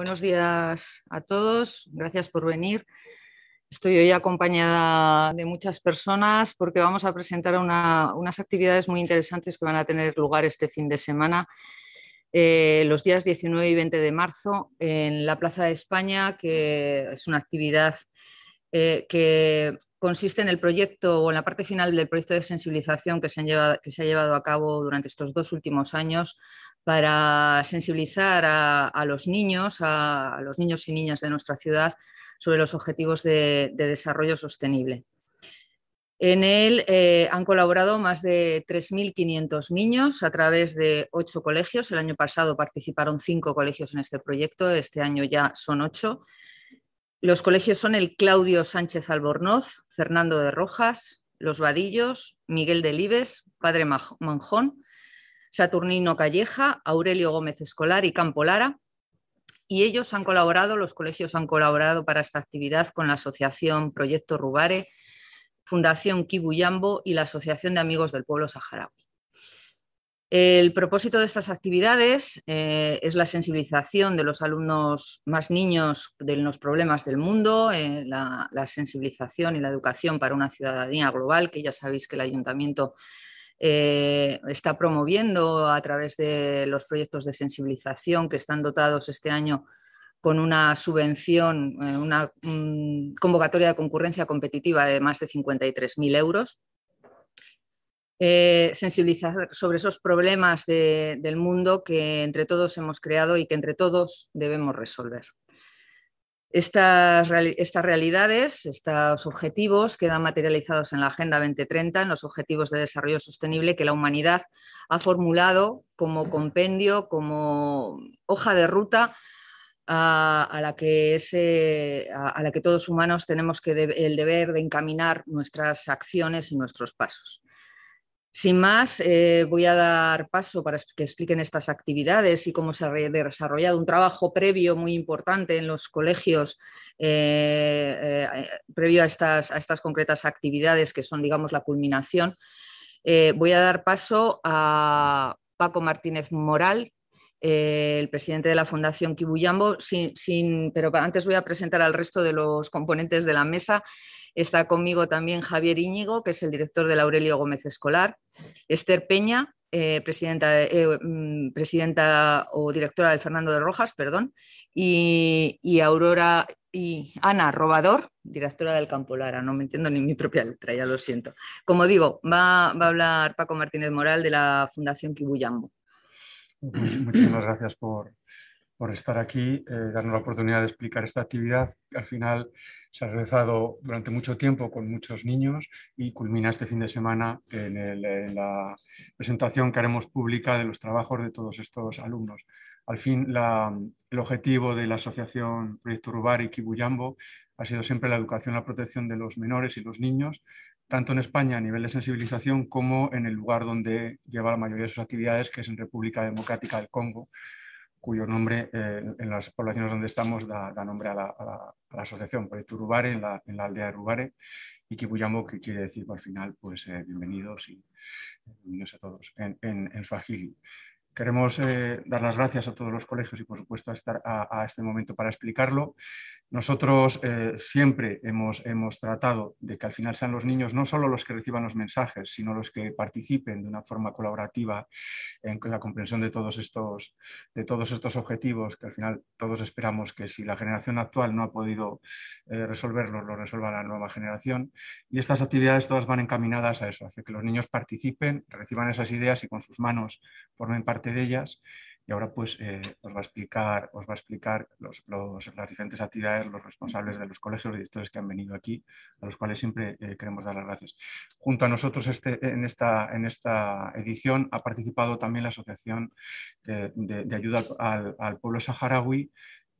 Buenos días a todos, gracias por venir. Estoy hoy acompañada de muchas personas porque vamos a presentar unas actividades muy interesantes que van a tener lugar este fin de semana, eh, los días 19 y 20 de marzo, en la Plaza de España, que es una actividad eh, que consiste en el proyecto o en la parte final del proyecto de sensibilización que se ha llevado a cabo durante estos dos últimos años para sensibilizar a, los niños, a, los niños y niñas de nuestra ciudad sobre los objetivos de, desarrollo sostenible. En él eh, han colaborado más de 3.500 niños a través de ocho colegios. El año pasado participaron cinco colegios en este proyecto, este año ya son ocho. Los colegios son el Claudio Sánchez Albornoz, Fernando de Rojas, Los Vadillos, Miguel de Libes, Padre Manjón, Saturnino Calleja, Aurelio Gómez Escolar y Campo Lara. Y ellos han colaborado, los colegios han colaborado para esta actividad con la Asociación Proyecto Rubare, Fundación Kibuyambo y la Asociación de Amigos del Pueblo Saharaui. El propósito de estas actividades eh, es la sensibilización de los alumnos más niños de los problemas del mundo, eh, la sensibilización y la educación para una ciudadanía global, que ya sabéis que el ayuntamiento eh, está promoviendo a través de los proyectos de sensibilización que están dotados este año con una subvención, eh, una convocatoria de concurrencia competitiva de más de 53.000 euros. Eh, sensibilizar sobre esos problemas del mundo que entre todos hemos creado y que entre todos debemos resolver. Estas, realidades, estos objetivos quedan materializados en la Agenda 2030, en los Objetivos de Desarrollo Sostenible que la humanidad ha formulado como compendio, como hoja de ruta a, la, que todos humanos tenemos que el deber de encaminar nuestras acciones y nuestros pasos. Sin más, eh, voy a dar paso para que expliquen estas actividades y cómo se ha desarrollado un trabajo previo muy importante en los colegios, eh, eh, previo a estas, concretas actividades que son, digamos, la culminación. voy a dar paso a Paco Martínez Moral, el presidente de la Fundación Kibuyambo, pero antes voy a presentar al resto de los componentes de la mesa. Está conmigo también Javier Íñigo, que es el director del Aurelio Gómez Escolar. Esther Peña, eh, presidenta, eh, mm, presidenta o directora del Fernando de Rojas, perdón, y, Aurora y Ana Robador, directora del Campo Lara. No me entiendo ni mi propia letra, ya lo siento. Como digo, va, va a hablar Paco Martínez Moral de la Fundación Kibuyambo. Pues muchísimas gracias por, por estar aquí, eh, darnos la oportunidad de explicar esta actividad al final se ha realizado durante mucho tiempo con muchos niños y culmina este fin de semana en, la presentación que haremos pública de los trabajos de todos estos alumnos. Al fin, el objetivo de la asociación Proyecto Rubar y Kibuyambo ha sido siempre la educación y la protección de los menores y los niños, tanto en España a nivel de sensibilización como en el lugar donde lleva la mayoría de sus actividades, que es en República Democrática del Congo, cuyo nombre eh, en las poblaciones donde estamos da, nombre a la, asociación, Proyecto Urubare, en la, aldea de Urubare, y Kibuyamo, que quiere decir al final, pues eh, bienvenidos y eh, bienvenidos a todos en, en, en Queremos eh, dar las gracias a todos los colegios y, por supuesto, a, estar, a, este momento para explicarlo. Nosotros eh, siempre hemos, hemos tratado de que al final sean los niños no solo los que reciban los mensajes, sino los que participen de una forma colaborativa en la comprensión de todos estos, de todos estos objetivos, que al final todos esperamos que si la generación actual no ha podido eh, resolverlos, lo resuelva la nueva generación. Y estas actividades todas van encaminadas a eso, hacia que los niños participen, reciban esas ideas y con sus manos formen parte de ellas. Y ahora pues eh, os va a explicar, os va a explicar los, las diferentes actividades, los responsables de los colegios, los directores que han venido aquí, a los cuales siempre eh, queremos dar las gracias. Junto a nosotros este, en, esta, en esta edición ha participado también la Asociación eh, de, Ayuda al Pueblo Saharaui,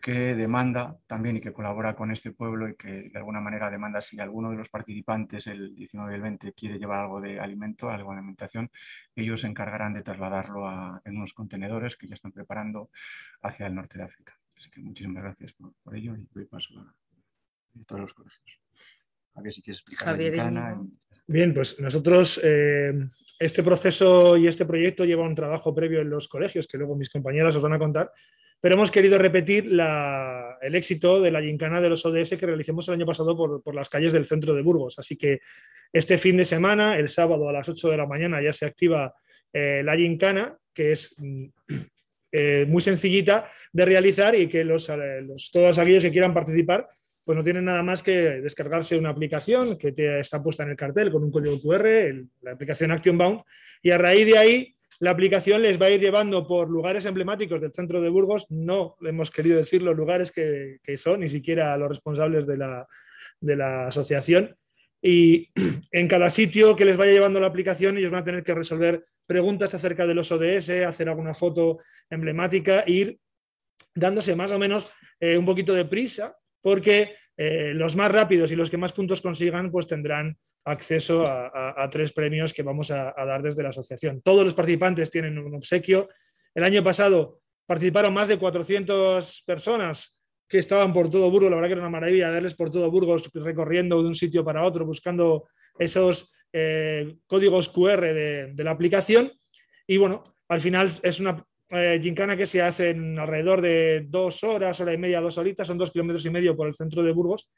que demanda también y que colabora con este pueblo y que de alguna manera demanda si alguno de los participantes, el 19 y el 20, quiere llevar algo de alimento, algo de alimentación, ellos se encargarán de trasladarlo en unos contenedores que ya están preparando hacia el norte de África. Así que muchísimas gracias por, ello y doy paso a, todos los colegios. Javier, si quieres explicar. Bien, pues nosotros eh, este proceso y este proyecto lleva un trabajo previo en los colegios que luego mis compañeras os van a contar pero hemos querido repetir el éxito de la gincana de los ODS que realicemos el año pasado por, las calles del centro de Burgos. Así que este fin de semana, el sábado a las 8 de la mañana, ya se activa eh, la gincana, que es mm, eh, muy sencillita de realizar y que eh, todos aquellos que quieran participar pues no tienen nada más que descargarse una aplicación que está puesta en el cartel con un código QR, la aplicación Action Bound, y a raíz de ahí la aplicación les va a ir llevando por lugares emblemáticos del centro de Burgos, no hemos querido decir los lugares que, son, ni siquiera los responsables de la, asociación. Y en cada sitio que les vaya llevando la aplicación, ellos van a tener que resolver preguntas acerca de los ODS, hacer alguna foto emblemática, ir dándose más o menos eh, un poquito de prisa, porque eh, los más rápidos y los que más puntos consigan, pues tendrán acceso a, tres premios que vamos a, dar desde la asociación. Todos los participantes tienen un obsequio. El año pasado participaron más de 400 personas que estaban por todo Burgos. La verdad que era una maravilla verles por todo Burgos recorriendo de un sitio para otro, buscando esos eh, códigos QR de, la aplicación. Y bueno, al final es una eh, gincana que se hace en alrededor de dos horas, hora y media, dos horitas, son dos kilómetros y medio por el centro de Burgos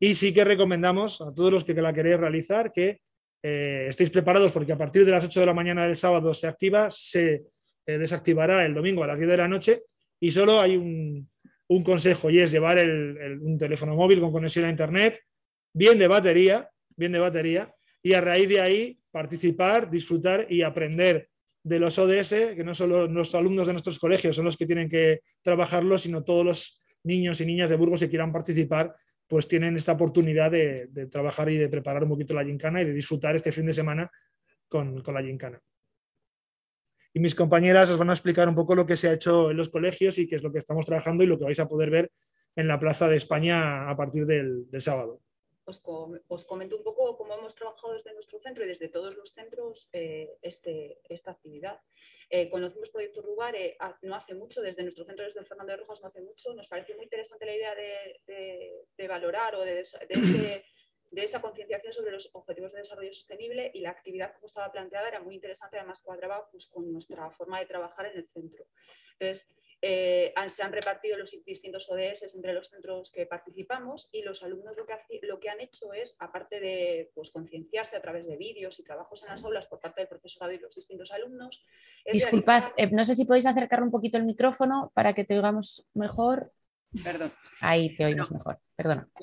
y sí que recomendamos a todos los que la queréis realizar que eh, estéis preparados porque a partir de las 8 de la mañana del sábado se activa, se eh, desactivará el domingo a las 10 de la noche y solo hay un, consejo y es llevar un teléfono móvil con conexión a Internet, bien de batería, bien de batería, y a raíz de ahí participar, disfrutar y aprender de los ODS, que no solo los alumnos de nuestros colegios son los que tienen que trabajarlo, sino todos los niños y niñas de Burgos que quieran participar pues tienen esta oportunidad de, trabajar y de preparar un poquito la gincana y de disfrutar este fin de semana con, la gincana. Y mis compañeras os van a explicar un poco lo que se ha hecho en los colegios y qué es lo que estamos trabajando y lo que vais a poder ver en la Plaza de España a partir del sábado os, os, comento un poco cómo hemos trabajado desde nuestro centro y desde todos los centros eh, este, esta actividad. Eh, conocimos Proyecto Rugar eh, no hace mucho, desde nuestro centro, desde el Fernando de Rojas, no hace mucho. Nos pareció muy interesante la idea de, de, valorar o de, de esa concienciación sobre los objetivos de desarrollo sostenible y la actividad como estaba planteada era muy interesante, además cuadraba pues, con nuestra forma de trabajar en el centro. Entonces, eh, se han repartido los distintos ODS entre los centros que participamos y los alumnos lo que, lo que han hecho es, aparte de pues, concienciarse a través de vídeos y trabajos en las aulas por parte del profesorado y los distintos alumnos. Disculpad, eh, no sé si podéis acercar un poquito el micrófono para que te oigamos mejor. Perdón. Ahí te oímos mejor.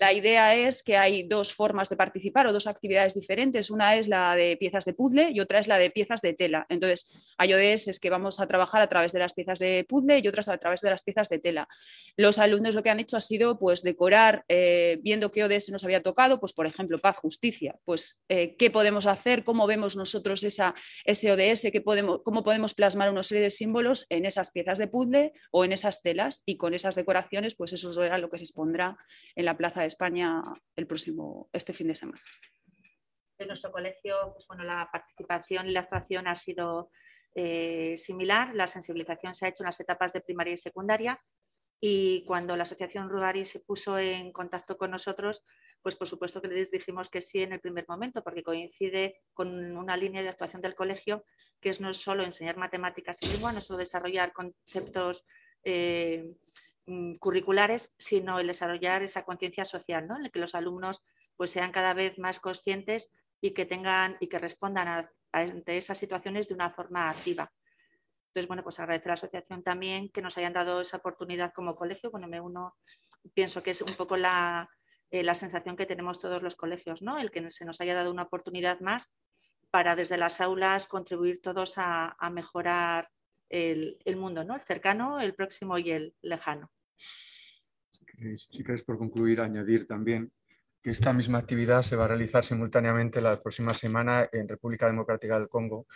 La idea es que hay dos formas de participar o dos actividades diferentes. Una es la de piezas de puzzle y otra es la de piezas de tela. Entonces, hay es que vamos a trabajar a través de las piezas de puzzle y otras a través de las piezas de tela. Los alumnos lo que han hecho ha sido pues, decorar, eh, viendo qué ODS nos había tocado, pues, por ejemplo, paz, justicia. Pues, eh, ¿qué podemos hacer? ¿Cómo vemos nosotros esa, ese ODS? ¿Qué podemos, ¿Cómo podemos plasmar una serie de símbolos en esas piezas de puzzle o en esas telas? Y con esas decoraciones, pues eso será lo que se expondrá en la Plaza de España el próximo, este fin de semana. En nuestro colegio, pues bueno, la participación y la actuación ha sido eh, similar. La sensibilización se ha hecho en las etapas de primaria y secundaria y cuando la Asociación Ruari se puso en contacto con nosotros, pues por supuesto que les dijimos que sí en el primer momento, porque coincide con una línea de actuación del colegio, que es no solo enseñar matemáticas y lengua, no solo desarrollar conceptos eh, Mm, curriculares, sino el desarrollar esa conciencia social, ¿no? en el que los alumnos pues, sean cada vez más conscientes y que tengan y que respondan ante esas situaciones de una forma activa. Entonces, bueno, pues agradecer a la asociación también que nos hayan dado esa oportunidad como colegio. Bueno, me uno, pienso que es un poco la, eh, sensación que tenemos todos los colegios, ¿no? El que se nos haya dado una oportunidad más para desde las aulas contribuir todos a, mejorar el, el, mundo, ¿no? El cercano, el próximo y el lejano. Si queréis, por concluir, añadir también que esta misma actividad se va a realizar simultáneamente la próxima semana en República Democrática del Congo,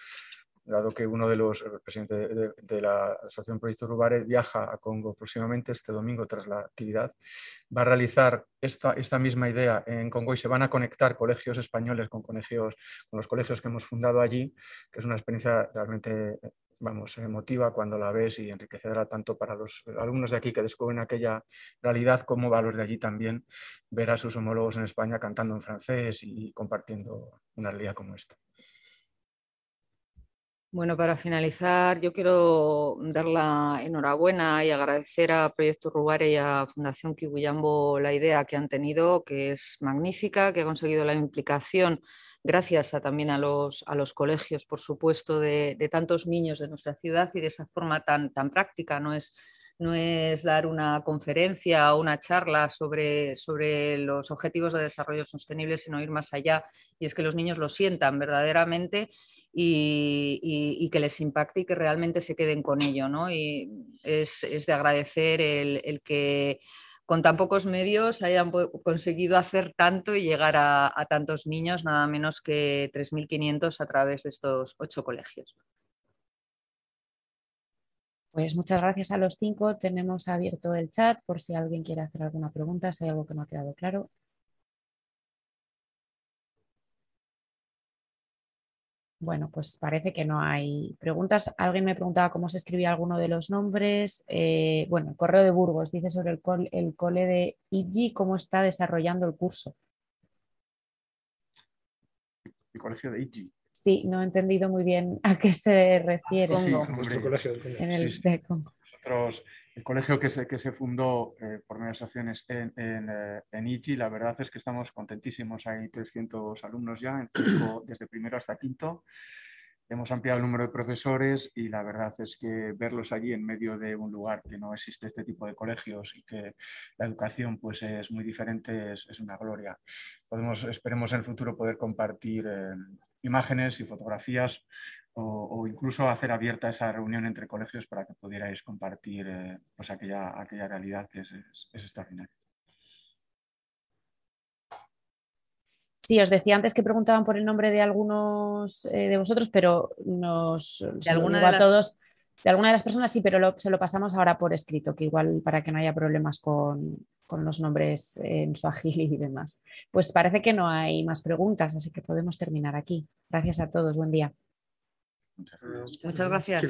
dado que uno de los representantes de, la Asociación Proyecto Rubares viaja a Congo próximamente este domingo tras la actividad, va a realizar esta, esta misma idea en Congo y se van a conectar colegios españoles con, colegios, con los colegios que hemos fundado allí, que es una experiencia realmente vamos, emotiva cuando la ves y enriquecedora tanto para los alumnos de aquí que descubren aquella realidad como para los de allí también ver a sus homólogos en España cantando en francés y compartiendo una realidad como esta. Bueno, para finalizar, yo quiero dar la enhorabuena y agradecer a Proyecto Rubare y a Fundación Kibuyambo la idea que han tenido, que es magnífica, que ha conseguido la implicación gracias también a los, a los colegios, por supuesto, de, tantos niños de nuestra ciudad y de esa forma tan, tan práctica. No es, no es dar una conferencia o una charla sobre, sobre los objetivos de desarrollo sostenible, sino ir más allá. Y es que los niños lo sientan verdaderamente y, que les impacte y que realmente se queden con ello. ¿no? Y es, de agradecer el que con tan pocos medios hayan conseguido hacer tanto y llegar a, tantos niños, nada menos que 3.500 a través de estos ocho colegios. Pues muchas gracias a los cinco. Tenemos abierto el chat por si alguien quiere hacer alguna pregunta, si hay algo que no ha quedado claro. Bueno, pues parece que no hay preguntas. Alguien me preguntaba cómo se escribía alguno de los nombres. Eh, bueno, el correo de Burgos dice sobre el, cole de IGI, cómo está desarrollando el curso. El colegio de IGI. Sí, no he entendido muy bien a qué se ah, refiere. Sí, en el sí, de Nosotros el colegio que se, fundó eh, por medio acciones en, en, eh, en, la verdad es que estamos contentísimos. Hay 300 alumnos ya, en desde primero hasta quinto. Hemos ampliado el número de profesores y la verdad es que verlos allí en medio de un lugar que no existe este tipo de colegios y que la educación pues es muy diferente es, una gloria. Podemos, esperemos en el futuro poder compartir eh, imágenes y fotografías o, incluso hacer abierta esa reunión entre colegios para que pudierais compartir eh, pues aquella, realidad que es, extraordinaria. Sí, os decía antes que preguntaban por el nombre de algunos eh, de vosotros, pero nos de alguna de a todos de alguna de las personas sí, pero se lo pasamos ahora por escrito, que igual para que no haya problemas con, los nombres en su agil y demás. Pues parece que no hay más preguntas, así que podemos terminar aquí. Gracias a todos, buen día. Muchas gracias.